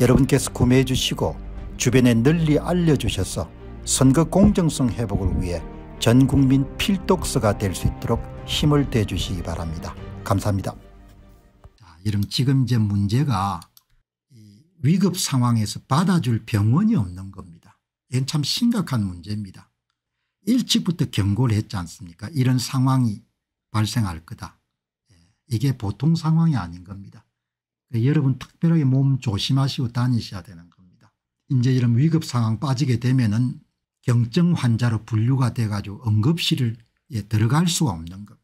여러분께서 구매해 주시고 주변에 널리 알려주셔서 선거 공정성 회복을 위해 전국민 필독서가 될 수 있도록 힘을 대주시기 바랍니다. 감사합니다. 자, 여러 지금 제 문제가 위급 상황에서 받아줄 병원이 없는 겁니다. 이건 참 심각한 문제입니다. 일찍부터 경고를 했지 않습니까 이런 상황이 발생할 거다. 예, 이게 보통 상황이 아닌 겁니다. 그러니까 여러분 특별하게 몸 조심하시고 다니셔야 되는 겁니다. 이제 이런 위급 상황 빠지게 되면은 경증 환자로 분류가 돼가지고 응급실을 들어갈 수가 없는 겁니다.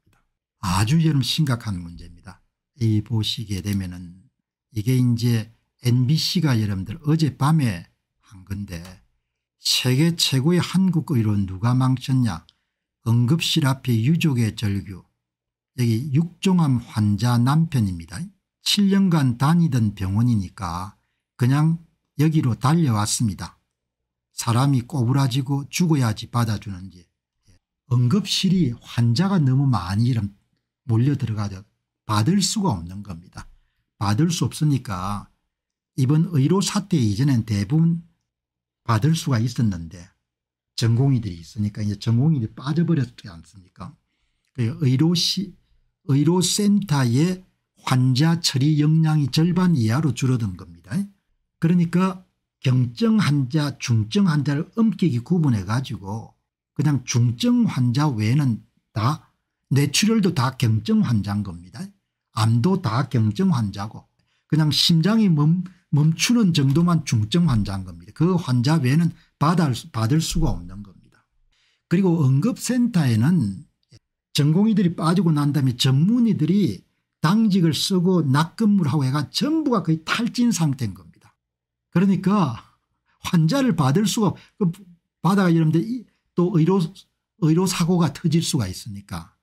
아주 여름 심각한 문제입니다. 이 보시게 되면은 이게 이제 MBC가 여러분들 어젯밤에 한 건데 세계 최고의 한국 의료는 누가 망쳤냐 응급실 앞에 유족의 절규 여기 육종암 환자 남편입니다. 7년간 다니던 병원이니까 그냥 여기로 달려왔습니다. 사람이 꼬부라지고 죽어야지 받아주는지 응급실이 환자가 너무 많이 몰려들어가서 받을 수가 없는 겁니다. 받을 수 없으니까 이번 의료 사태 이전엔 대부분 받을 수가 있었는데 전공의들이 있으니까 이제 전공의들이 빠져버렸지 않습니까? 그 의료시, 의료센터에 환자 처리 역량이 절반 이하로 줄어든 겁니다. 그러니까 경증 환자 중증 환자를 엄격히 구분해 가지고 그냥 중증 환자 외에는 다 뇌출혈도 다 경증 환자인 겁니다. 암도 다 경증 환자고 그냥 심장이 멈, 멈추는 정도만 중증 환자인 겁니다. 그 환자 외에는 받을, 받을 수가 없는 겁니다. 그리고 응급센터에는 전공의들이 빠지고 난 다음에 전문의들이 당직을 쓰고 낙근무를 하고 해가 전부가 거의 탈진 상태인 겁니다. 그러니까 환자를 받을 수가 그 바다가 이런데 또 의료 의료 사고가 터질 수가 있으니까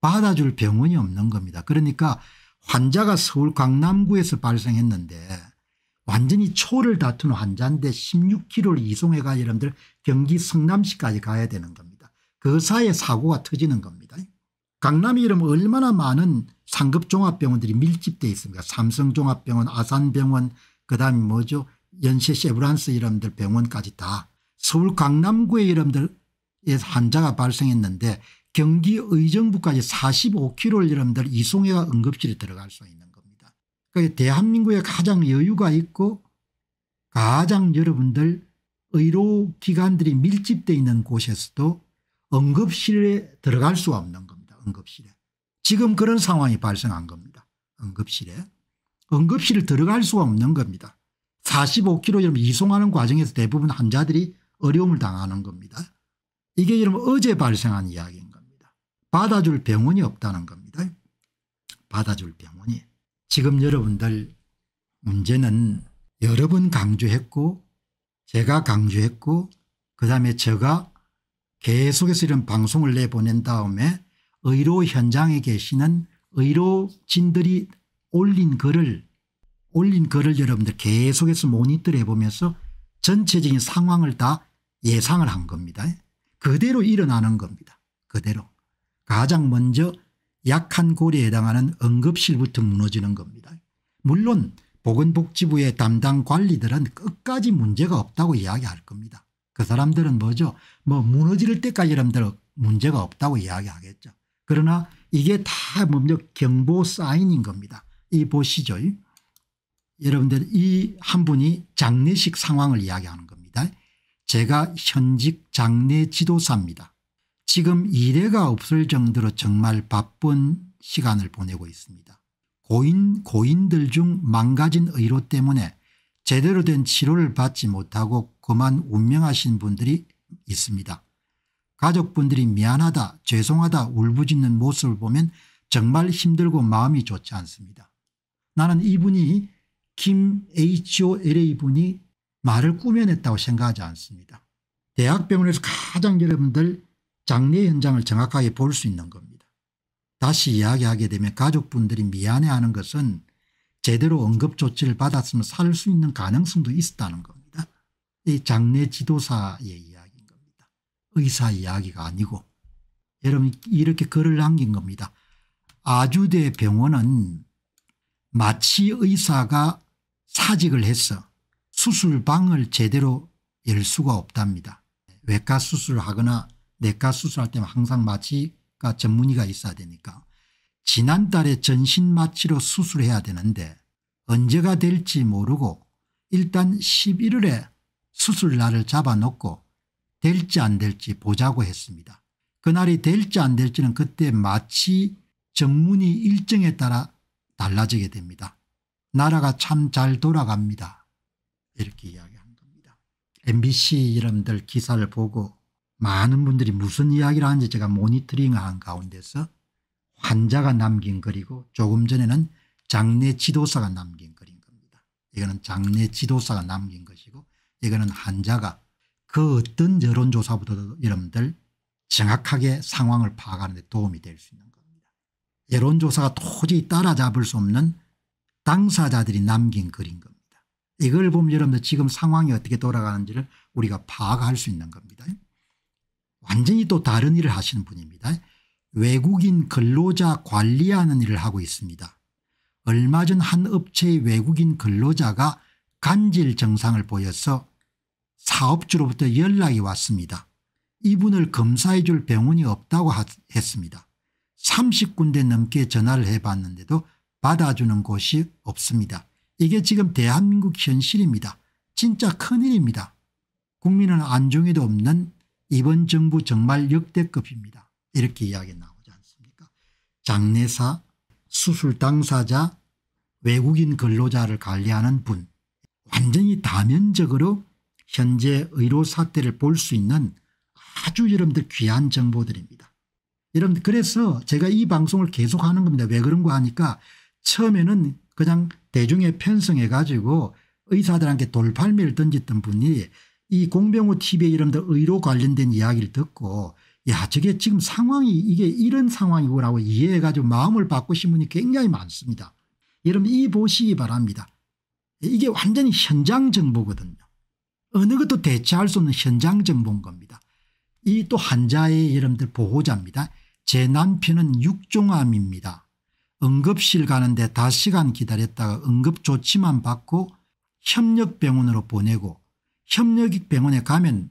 받아줄 병원이 없는 겁니다. 그러니까 환자가 서울 강남구에서 발생했는데 완전히 초를 다툰 환자인데 16km를 이송해가 여러분들 경기 성남시까지 가야 되는 겁니다. 그 사이에 사고가 터지는 겁니다. 강남이 이름 얼마나 많은 상급 종합병원들이 밀집되어 있습니다. 삼성종합병원 아산병원 그다음에 뭐죠 연세 세브란스 이름들 병원까지 다 서울 강남구의 이름들 에서 환자가 발생했는데 경기 의정부까지 45km를 이름들 이송해가 응급실에 들어갈 수 있는 겁니다. 그러니까 대한민국에 가장 여유가 있고 가장 여러분들 의료기관들이 밀집되어 있는 곳에서도 응급실에 들어갈 수 없는 겁니다. 응급실에. 지금 그런 상황이 발생한 겁니다. 응급실에. 응급실을 들어갈 수가 없는 겁니다. 45km 이송하는 과정에서 대부분 환자들이 어려움을 당하는 겁니다. 이게 여러분 어제 발생한 이야기인 겁니다. 받아줄 병원이 없다는 겁니다. 받아줄 병원이. 지금 여러분들 문제는 여러 번 강조했고 제가 강조했고 그다음에 제가 계속해서 이런 방송을 내보낸 다음에 의료 현장에 계시는 의료진들이 올린 글을 올린 글을 여러분들 계속해서 모니터를 해보면서 전체적인 상황을 다 예상을 한 겁니다. 그대로 일어나는 겁니다. 그대로. 가장 먼저 약한 고리에 해당하는 응급실부터 무너지는 겁니다. 물론 보건복지부의 담당 관리들은 끝까지 문제가 없다고 이야기할 겁니다. 그 사람들은 뭐죠? 뭐 무너질 때까지 여러분들 문제가 없다고 이야기하겠죠. 그러나 이게 다 뭡니까 경보 사인인 겁니다. 이 보시죠. 여러분들 이 한 분이 장례식 상황을 이야기하는 겁니다. 제가 현직 장례 지도사입니다. 지금 이래가 없을 정도로 정말 바쁜 시간을 보내고 있습니다. 고인, 고인들 중 망가진 의료 때문에 제대로 된 치료를 받지 못하고 그만 운명하신 분들이 있습니다. 가족분들이 미안하다 죄송하다 울부짖는 모습을 보면 정말 힘들고 마음이 좋지 않습니다. 나는 이분이 김HOLA분이 말을 꾸며냈다고 생각하지 않습니다. 대학병원에서 가장 여러분들 장례 현장을 정확하게 볼 수 있는 겁니다. 다시 이야기하게 되면 가족분들이 미안해하는 것은 제대로 응급조치를 받았으면 살 수 있는 가능성도 있었다는 겁니다. 이 장례 지도사의 의사 이야기가 아니고 여러분 이렇게 글을 남긴 겁니다. 아주대 병원은 마치 의사가 사직을 해서 수술방을 제대로 열 수가 없답니다. 외과 수술하거나 내과 수술할 때면 항상 마취가 전문의가 있어야 되니까 지난달에 전신 마취로 수술해야 되는데 언제가 될지 모르고 일단 11월에 수술날을 잡아놓고 될지 안 될지 보자고 했습니다. 그날이 될지 안 될지는 그때 마치 정문이 일정에 따라 달라지게 됩니다. 나라가 참 잘 돌아갑니다. 이렇게 이야기한 겁니다. MBC 이름들 기사를 보고 많은 분들이 무슨 이야기를 하는지 제가 모니터링한 가운데서 환자가 남긴 글이고 조금 전에는 장례 지도사가 남긴 글인 겁니다. 이거는 장례 지도사가 남긴 것이고 이거는 환자가 그 어떤 여론조사보다도 여러분들 정확하게 상황을 파악하는 데 도움이 될 수 있는 겁니다. 여론조사가 도저히 따라잡을 수 없는 당사자들이 남긴 글인 겁니다. 이걸 보면 여러분들 지금 상황이 어떻게 돌아가는지를 우리가 파악할 수 있는 겁니다. 완전히 또 다른 일을 하시는 분입니다. 외국인 근로자 관리하는 일을 하고 있습니다. 얼마 전 한 업체의 외국인 근로자가 간질 증상을 보여서 사업주로부터 연락이 왔습니다. 이분을 검사해 줄 병원이 없다고 했습니다. 30군데 넘게 전화를 해봤는데도 받아주는 곳이 없습니다. 이게 지금 대한민국 현실입니다. 진짜 큰일입니다. 국민은 안중에도 없는 이번 정부 정말 역대급입니다. 이렇게 이야기 나오지 않습니까 장례사 수술 당사자 외국인 근로자를 관리하는 분 완전히 다면적으로 현재 의료 사태를 볼 수 있는 아주 여러분들 귀한 정보들입니다. 여러분들 그래서 제가 이 방송을 계속하는 겁니다. 왜 그런가 하니까 처음에는 그냥 대중에 편성해 가지고 의사들한테 돌팔매를 던졌던 분이 이 공병호 TV에 이름들 의료 관련된 이야기를 듣고 야 저게 지금 상황이 이게 이런 상황이구라고 이해해 가지고 마음을 바꾸신 분이 굉장히 많습니다. 여러분 이 보시기 바랍니다. 이게 완전히 현장 정보거든요. 어느 것도 대체할 수 없는 현장 정보인 겁니다. 이 또 환자의 여러분들 보호자입니다. 제 남편은 육종암입니다. 응급실 가는데 5시간 기다렸다가 응급조치만 받고 협력병원으로 보내고 협력병원에 가면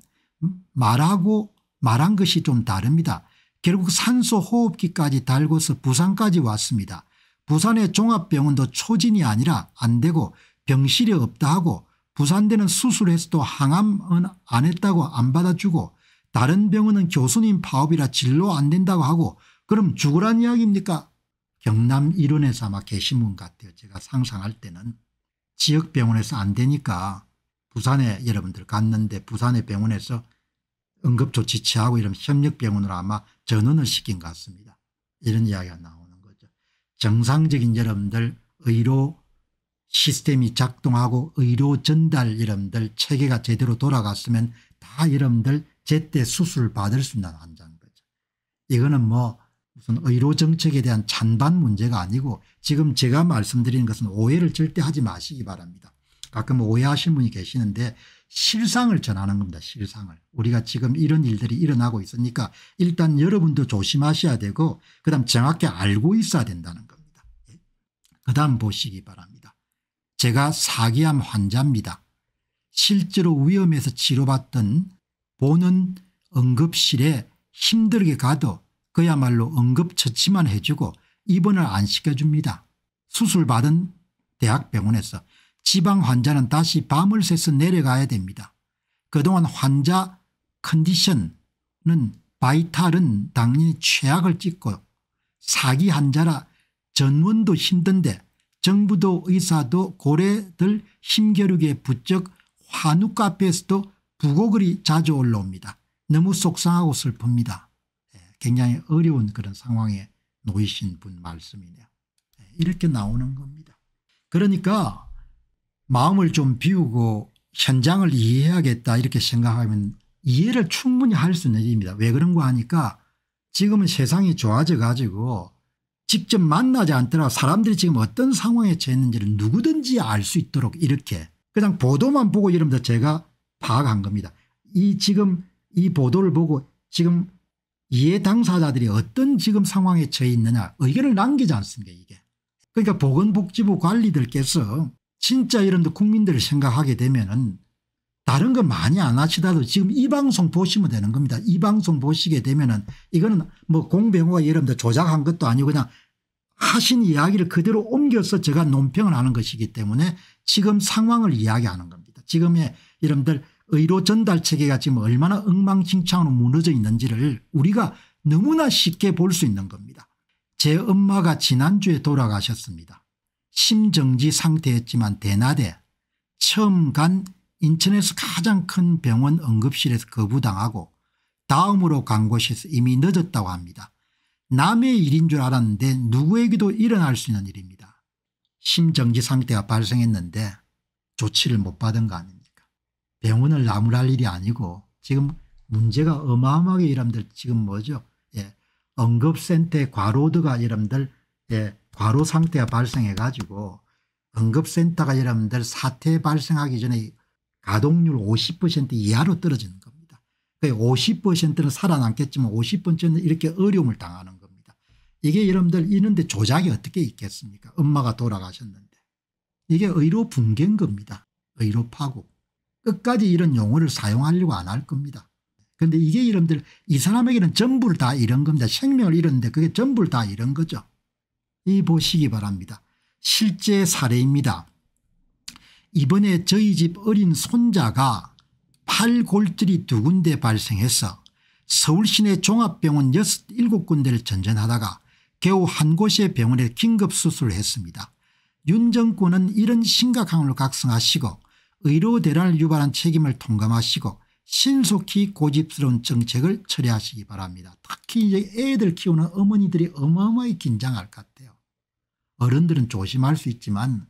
말하고 말한 것이 좀 다릅니다. 결국 산소호흡기까지 달고서 부산까지 왔습니다. 부산의 종합병원도 초진이 아니라 안되고 병실이 없다 하고 부산대는 수술했서도 항암은 안 했다고 안 받아주고 다른 병원은 교수님 파업이라 진로안 된다고 하고 그럼 죽으란 이야기입니까? 경남 일원에서 아마 계신 분 같아요. 제가 상상할 때는 지역병원에서 안 되니까 부산에 여러분들 갔는데 부산의 병원에서 응급조치 취하고 이런 협력병원으로 아마 전원을 시킨 것 같습니다. 이런 이야기가 나오는 거죠. 정상적인 여러분들 의료 시스템이 작동하고 의료 전달 이름들 체계가 제대로 돌아갔으면 다이름들 제때 수술 받을 수 있는 환자인 거죠. 이거는 뭐 무슨 의료 정책에 대한 찬반 문제가 아니고 지금 제가 말씀드리는 것은 오해를 절대 하지 마시기 바랍니다. 가끔 오해하실 분이 계시는데 실상을 전하는 겁니다. 실상을. 우리가 지금 이런 일들이 일어나고 있으니까 일단 여러분도 조심하셔야 되고 그다음 정확히 알고 있어야 된다는 겁니다. 예. 그다음 보시기 바랍니다. 제가 사기암 환자입니다. 실제로 위험해서 치료받던 보는 응급실에 힘들게 가도 그야말로 응급처치만 해주고 입원을 안 시켜줍니다. 수술받은 대학병원에서 지방 환자는 다시 밤을 새서 내려가야 됩니다. 그동안 환자 컨디션은 바이탈은 당연히 최악을 찍고 사기 환자라 전원도 힘든데 정부도 의사도 고래들 힘겨루게 부쩍 환우 카페에서도 부고글이 자주 올라옵니다. 너무 속상하고 슬픕니다. 예, 굉장히 어려운 그런 상황에 놓이신 분 말씀이네요. 예, 이렇게 나오는 겁니다. 그러니까 마음을 좀 비우고 현장을 이해하겠다 이렇게 생각하면 이해를 충분히 할 수 있는 일입니다. 왜 그런가 하니까 지금은 세상이 좋아져 가지고 직접 만나지 않더라도 사람들이 지금 어떤 상황에 처했는지를 누구든지 알 수 있도록 이렇게 그냥 보도만 보고 이러면서 제가 파악한 겁니다. 이 지금 이 보도를 보고 지금 이해 당사자들이 어떤 지금 상황에 처해 있느냐 의견을 남기지 않습니까 이게. 그러니까 보건복지부 관리들께서 진짜 여러분들 국민들을 생각하게 되면 은 다른 거 많이 안하시다라도 지금 이 방송 보시면 되는 겁니다. 이 방송 보시게 되면은 이거는 뭐 공병호가 여러분들 조작한 것도 아니고 그냥 하신 이야기를 그대로 옮겨서 제가 논평을 하는 것이기 때문에 지금 상황을 이야기하는 겁니다. 지금의 여러분들 의료 전달 체계가 지금 얼마나 엉망진창으로 무너져 있는지를 우리가 너무나 쉽게 볼 수 있는 겁니다. 제 엄마가 지난주에 돌아가셨습니다. 심정지 상태였지만 대낮에 처음 간 인천에서 가장 큰 병원 응급실에서 거부당하고 다음으로 간 곳에서 이미 늦었다고 합니다. 남의 일인 줄 알았는데 누구에게도 일어날 수 있는 일입니다. 심정지 상태가 발생했는데 조치를 못 받은 거 아닙니까 병원을 나무랄 일이 아니고 지금 문제가 어마어마하게 여러분들 지금 뭐죠 예. 응급센터의 과로드가 여러분들 예. 과로 상태가 발생해 가지고 응급센터가 여러분들 사태 발생하기 전에 가동률 50% 이하로 떨어지는 겁니다. 50%는 그 살아남겠지만 50%는 이렇게 어려움을 당하는 겁니다. 이게 여러분들 이런데 조작이 어떻게 있겠습니까 엄마가 돌아가셨는데. 이게 의료 붕괴인 겁니다. 의료 파고. 끝까지 이런 용어를 사용하려고 안 할 겁니다. 그런데 이게 여러분들 이 사람에게는 전부를 다 잃은 겁니다. 생명을 잃었는데 그게 전부를 다 잃은 거죠. 이 보시기 바랍니다. 실제 사례입니다. 이번에 저희 집 어린 손자가 팔골절이 두 군데 발생해서 서울시내 종합병원 6, 7군데를 전전하다가 겨우 한 곳의 병원에 긴급수술을 했습니다. 윤 정권은 이런 심각한 걸 각성하시고 의료 대란을 유발한 책임을 통감하시고 신속히 고집스러운 정책을 처리하시기 바랍니다. 특히 이제 애들 키우는 어머니들이 어마어마히 긴장할 것 같아요. 어른들은 조심할 수 있지만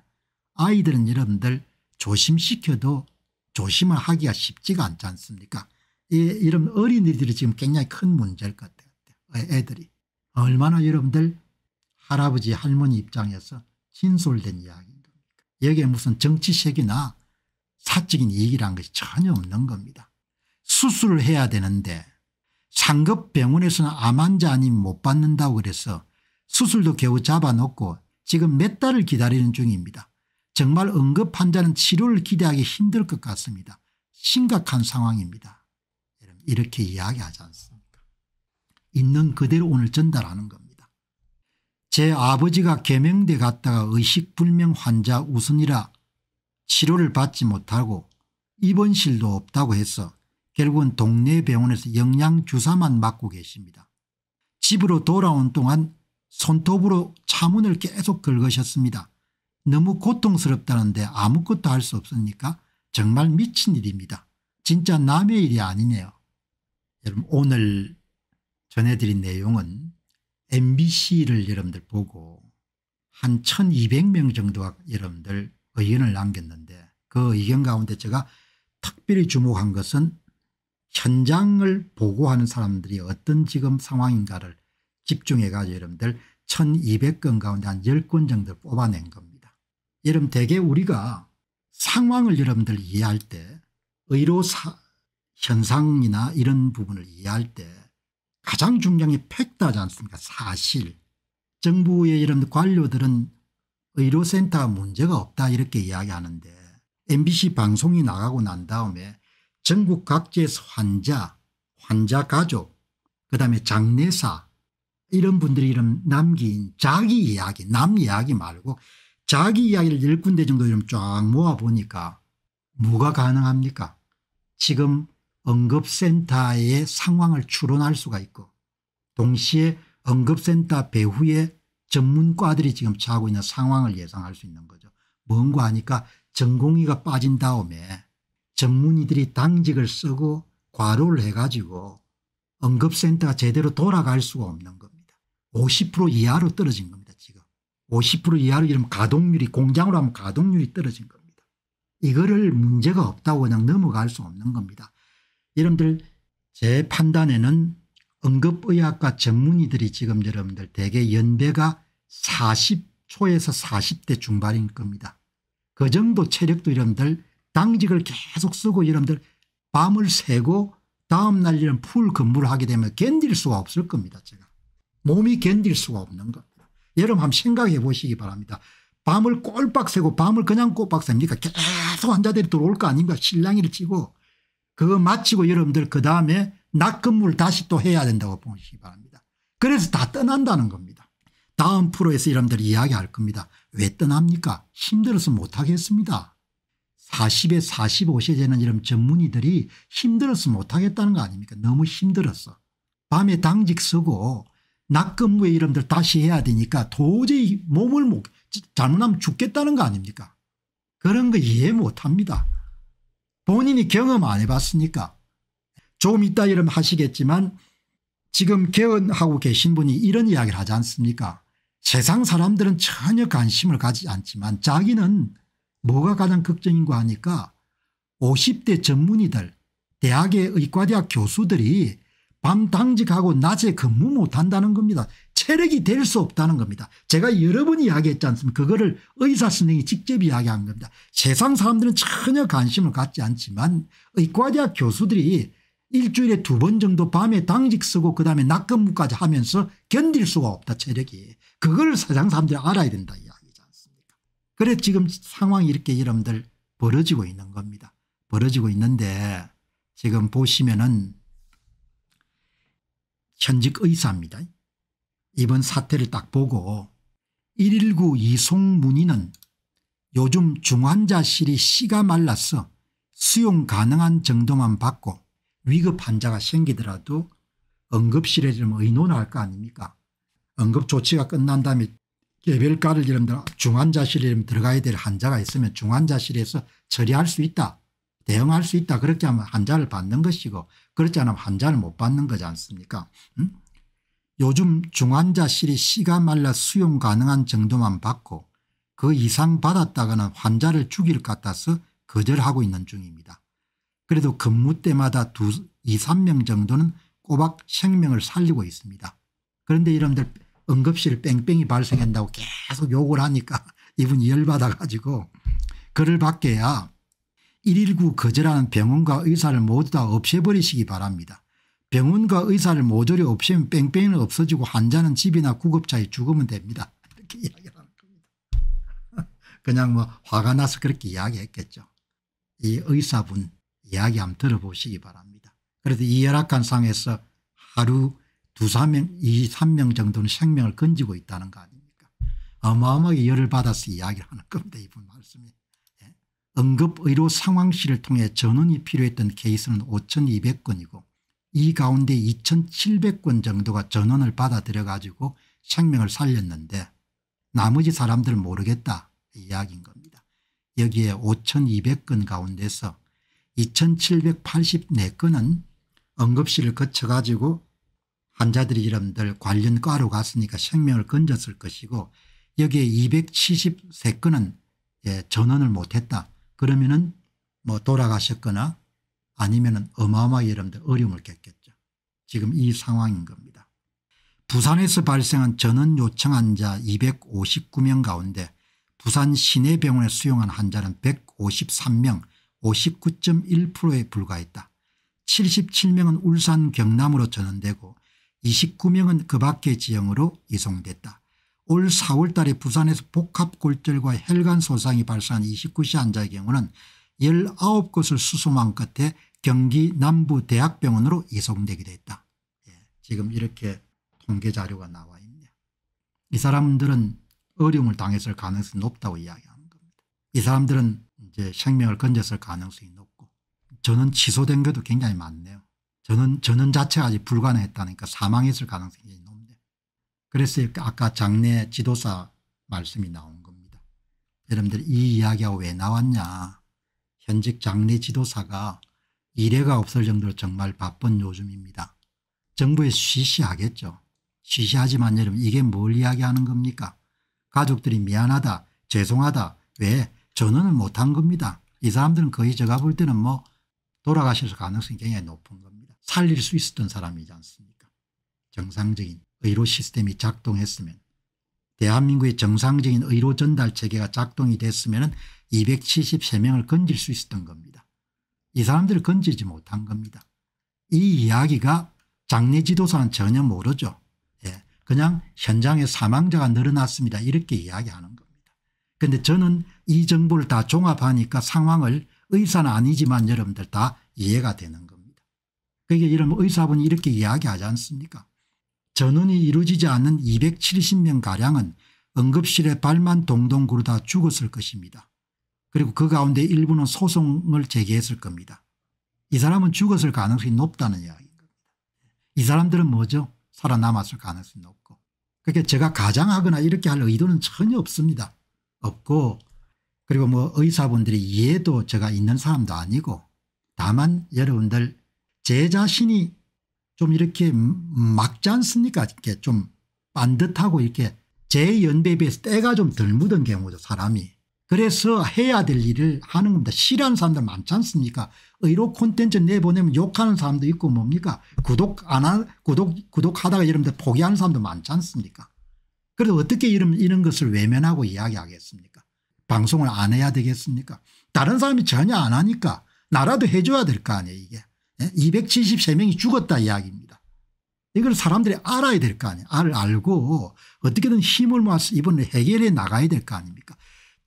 아이들은 여러분들 조심시켜도 조심을 하기가 쉽지가 않지 않습니까 이, 이런 어린이들이 지금 굉장히 큰 문제일 것 같아요 애들이 얼마나 여러분들 할아버지 할머니 입장에서 진솔된 이야기인 니까 여기에 무슨 정치색이나 사적인 이익이란 것이 전혀 없는 겁니다 수술을 해야 되는데 상급 병원에서는 암환자 아니면 못 받는다고 그래서 수술도 겨우 잡아놓고 지금 몇 달을 기다리는 중입니다 정말 응급환자는 치료를 기대하기 힘들 것 같습니다. 심각한 상황입니다. 이렇게 이야기하지 않습니까 있는 그대로 오늘 전달하는 겁니다. 제 아버지가 개명대 갔다가 의식불명 환자 우선이라 치료를 받지 못하고 입원실도 없다고 해서 결국은 동네 병원에서 영양주사만 맞고 계십니다. 집으로 돌아온 동안 손톱으로 차문을 계속 긁으셨습니다. 너무 고통스럽다는데 아무것도 할 수 없으니까 정말 미친 일입니다. 진짜 남의 일이 아니네요. 여러분 오늘 전해드린 내용은 mbc를 여러분들 보고 한 1200명 정도가 여러분들 의견을 남겼는데 그 의견 가운데 제가 특별히 주목한 것은 현장을 보고하는 사람들이 어떤 지금 상황인가를 집중해 가지고 여러분들 1200건 가운데 한 10건 정도 뽑아낸 겁니다. 여러분 대개 우리가 상황을 여러분들 이해할 때 의료 사, 현상이나 이런 부분을 이해할 때 가장 중요한 게 팩트하지 않습니까 사실 정부의 여 이런 관료들은 의료센터 문제가 없다 이렇게 이야기하는데 MBC 방송이 나가고 난 다음에 전국 각지에서 환자 환자 가족 그다음에 장례사 이런 분들이 이런 남긴 자기 이야기 남 이야기 말고 자기 이야기를 열 군데 정도 좀쫙 모아보니까 뭐가 가능합니까 지금 응급센터의 상황을 추론할 수가 있고 동시에 응급센터 배후에 전문과들이 지금 차고 있는 상황을 예상할 수 있는 거죠. 뭔가 하니까 전공의가 빠진 다음에 전문의들이 당직을 쓰고 과로를 해가지고 응급센터가 제대로 돌아갈 수가 없는 겁니다. 50% 이하로 떨어진 겁니다. 50% 이하로 이러면 가동률이 공장으로 하면 가동률이 떨어진 겁니다. 이거를 문제가 없다고 그냥 넘어갈 수 없는 겁니다. 여러분들 제 판단에는 응급의학과 전문의들이 지금 여러분들 대개 연배가 40초에서 40대 중반인 겁니다. 그 정도 체력도 여러분들 당직을 계속 쓰고 여러분들 밤을 새고 다음날 이런 풀 근무를 하게 되면 견딜 수가 없을 겁니다. 제가 몸이 견딜 수가 없는 것. 여러분 한번 생각해 보시기 바랍니다. 밤을 꼴박 새고 밤을 그냥 꼴박 셉니까 그러니까 계속 환자들이 들어올 거 아닙니까 실랑이를 치고 그거 마치고 여러분들 그다음에 낮근무 다시 또 해야 된다고 보시기 바랍니다. 그래서 다 떠난다는 겁니다. 다음 프로에서 여러분들이 이야기할 겁니다. 왜 떠납니까 힘들어서 못하겠습니다. 40에 45세 되는 이런 전문의들이 힘들어서 못하겠다는 거 아닙니까 너무 힘들었어. 밤에 당직 서고 낙금부의 이름들 다시 해야 되니까 도저히 몸을 못 잘못하면 죽겠다는 거 아닙니까 그런 거 이해 못합니다. 본인이 경험 안 해봤으니까 조금 이따 이름 하시겠지만 지금 개헌하고 계신 분이 이런 이야기를 하지 않습니까 세상 사람들은 전혀 관심을 가지지 않지만 자기는 뭐가 가장 걱정인가 하니까 50대 전문의들 대학의 의과대학 교수들이 밤 당직하고 낮에 근무 못한다는 겁니다. 체력이 될 수 없다는 겁니다. 제가 여러 번 이야기했지 않습니까 그거를 의사 선생이 님 직접 이야기한 겁니다. 세상 사람들은 전혀 관심을 갖지 않지만 의과대학 교수들이 일주일에 두 번 정도 밤에 당직 쓰고 그다음에 낮 근무까지 하면서 견딜 수가 없다 체력이. 그걸 세상 사람들이 알아야 된다 이야기지 않습니까 그래 지금 상황이 이렇게 여러분들 벌어지고 있는 겁니다. 벌어지고 있는데 지금 보시면은 현직 의사입니다. 이번 사태를 딱 보고 119 이송문의는 요즘 중환자실이 씨가 말랐어 수용 가능한 정도만 받고 위급 환자가 생기더라도 응급실에 좀 의논할 거 아닙니까 응급조치가 끝난 다음에 개별가를 이름들 중환자실에 이름 들어가야 될 환자가 있으면 중환자실에서 처리할 수 있다 대응할 수 있다 그렇게 하면 환자를 받는 것이고 그렇지 않으면 환자를 못 받는 거지 않습니까 음? 요즘 중환자실이 시가 말라 수용 가능한 정도만 받고 그 이상 받았다가는 환자를 죽일 것 같아서 거절하고 있는 중입니다. 그래도 근무 때마다 두 2, 3명 정도는 꼬박 생명을 살리고 있습니다. 그런데 이런들 응급실 뺑뺑이 발생한다고 계속 욕을 하니까 이분이 열받아 가지고 그를 받게야 119 거절하는 병원과 의사를 모두 다 없애버리시기 바랍니다. 병원과 의사를 모조리 없애면 뺑뺑이는 없어지고 환자는 집이나 구급차에 죽으면 됩니다. 이렇게 이야기하는 겁니다. 그냥 뭐 화가 나서 그렇게 이야기했겠죠. 이 의사분 이야기 한번 들어보시기 바랍니다. 그래도 이 열악한 상에서 하루 두세 명, 이삼 명 정도는 생명을 건지고 있다는 거 아닙니까? 어마어마하게 열을 받아서 이야기를 하는 겁니다. 이분 말씀이. 응급의료 상황실을 통해 전원이 필요했던 케이스는 5200건이고 이 가운데 2700건 정도가 전원을 받아들여 가지고 생명을 살렸는데 나머지 사람들 모르겠다 이야기인 겁니다. 여기에 5200건 가운데서 2784건은 응급실을 거쳐 가지고 환자들이 이름들 관련 과로 갔으니까 생명을 건졌을 것이고 여기에 273건은 예, 전원을 못했다. 그러면은 뭐 돌아가셨거나 아니면은 어마어마하게 여러분들 어려움을 겪겠죠. 지금 이 상황인 겁니다. 부산에서 발생한 전원 요청 환자 259명 가운데 부산 시내병원에 수용한 환자는 153명 59.1%에 불과했다. 77명은 울산 경남으로 전원되고 29명은 그 밖의 지형으로 이송됐다. 올 4월 달에 부산에서 복합골절과 혈관 손상이 발생한 29시 환자의 경우는 19곳을 수소망 끝에 경기 남부대학병원으로 이송되게 됐다. 예, 지금 이렇게 통계 자료가 나와 있네요. 이 사람들은 어려움을 당했을 가능성이 높다고 이야기하는 겁니다. 이 사람들은 이제 생명을 건졌을 가능성이 높고 저는 취소된 것도 굉장히 많네요. 저는 전원 자체가 불가능했다니까 사망했을 가능성이 그래서 아까 장례 지도사 말씀이 나온 겁니다. 여러분들 이 이야기가 왜 나왔냐. 현직 장례 지도사가 이래가 없을 정도로 정말 바쁜 요즘입니다. 정부에 쉬쉬하겠죠. 쉬쉬하지만 여러분 이게 뭘 이야기하는 겁니까? 가족들이 미안하다 죄송하다 왜 전원을 못한 겁니다. 이 사람들은 거의 제가 볼 때는 뭐 돌아가실 가능성이 굉장히 높은 겁니다. 살릴 수 있었던 사람이지 않습니까? 정상적인 의료 시스템이 작동했으면 대한민국의 정상적인 의료 전달 체계가 작동이 됐으면 273명을 건질 수 있었던 겁니다. 이 사람들을 건지지 못한 겁니다. 이 이야기가 장례 지도사는 전혀 모르죠. 예. 그냥 현장에 사망자가 늘어났습니다. 이렇게 이야기하는 겁니다. 그런데 저는 이 정보를 다 종합하니까 상황을 의사는 아니지만 여러분들 다 이해가 되는 겁니다. 그게 그러니까 이런 의사분이 이렇게 이야기하지 않습니까 전원이 이루어지지 않는 270명가량은 응급실에 발만 동동 구르다 죽었을 것입니다. 그리고 그 가운데 일부는 소송을 제기했을 겁니다. 이 사람은 죽었을 가능성이 높다는 이야기입니다이 사람들은 뭐죠? 살아남았을 가능성이 높고. 그렇게 제가 가장하거나 이렇게 할 의도는 전혀 없습니다. 없고 그리고 뭐 의사분들이 이해도 제가 있는 사람도 아니고 다만 여러분들 제 자신이 좀 이렇게 음, 막지 않습니까? 이렇게 좀 반듯하고 이렇게 제 연배에 비해서 때가 좀 덜 묻은 경우죠 사람이. 그래서 해야 될 일을 하는 겁니다. 싫어하는 사람들 많지 않습니까? 의료 콘텐츠 내보내면 욕하는 사람도 있고 뭡니까? 구독 안 한, 구독, 구독하다가 이러면 포기하는 사람도 많지 않습니까? 그래도 어떻게 이런, 이런 것을 외면하고 이야기하겠습니까? 방송을 안 해야 되겠습니까? 다른 사람이 전혀 안 하니까 나라도 해줘야 될 거 아니에요, 이게. 273명이 죽었다 이야기입니다. 이걸 사람들이 알아야 될 거 아니에요. 알, 알고 어떻게든 힘을 모아서 이번에 해결해 나가야 될 거 아닙니까.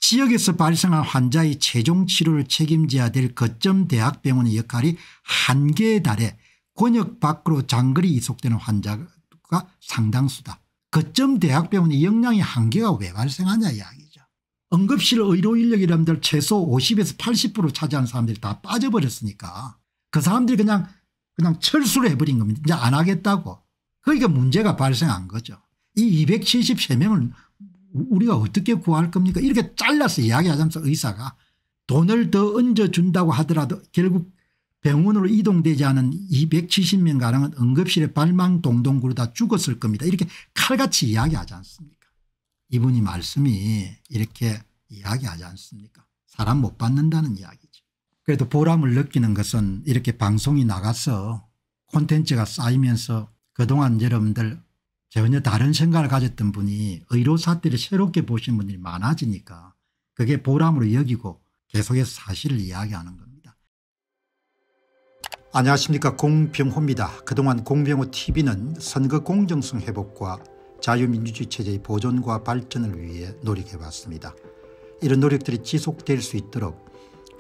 지역에서 발생한 환자의 최종 치료를 책임져야 될 거점 대학병원의 역할이 한계에 달해 권역 밖으로 장거리 이속되는 환자가 상당수다. 거점 대학병원의 역량의 한계가 왜 발생하냐 이야기죠. 응급실 의료인력이라면 최소 50에서 80% 차지하는 사람들이 다 빠져버렸으니까 그 사람들이 그냥 그냥 철수를 해버린 겁니다. 이제 안 하겠다고. 그러니까 문제가 발생한 거죠. 이 273명을 우리가 어떻게 구할 겁니까 이렇게 잘라서 이야기하자면서 의사가 돈을 더 얹어준다고 하더라도 결국 병원으로 이동되지 않은 270명 가량은 응급실에 발망동동 구르다 죽었을 겁니다. 이렇게 칼같이 이야기하지 않습니까 이분이 말씀이 이렇게 이야기하지 않습니까 사람 못 받는다는 이야기. 그래도 보람을 느끼는 것은 이렇게 방송이 나가서 콘텐츠가 쌓이면서 그동안 여러분들 전혀 다른 생각을 가졌던 분이 의료사태를 새롭게 보신 분들이 많아지니까 그게 보람으로 여기고 계속해서 사실을 이야기하는 겁니다. 안녕하십니까 공병호입니다. 그동안 공병호TV는 선거 공정성 회복과 자유민주주의 체제의 보존과 발전을 위해 노력해왔습니다. 이런 노력들이 지속될 수 있도록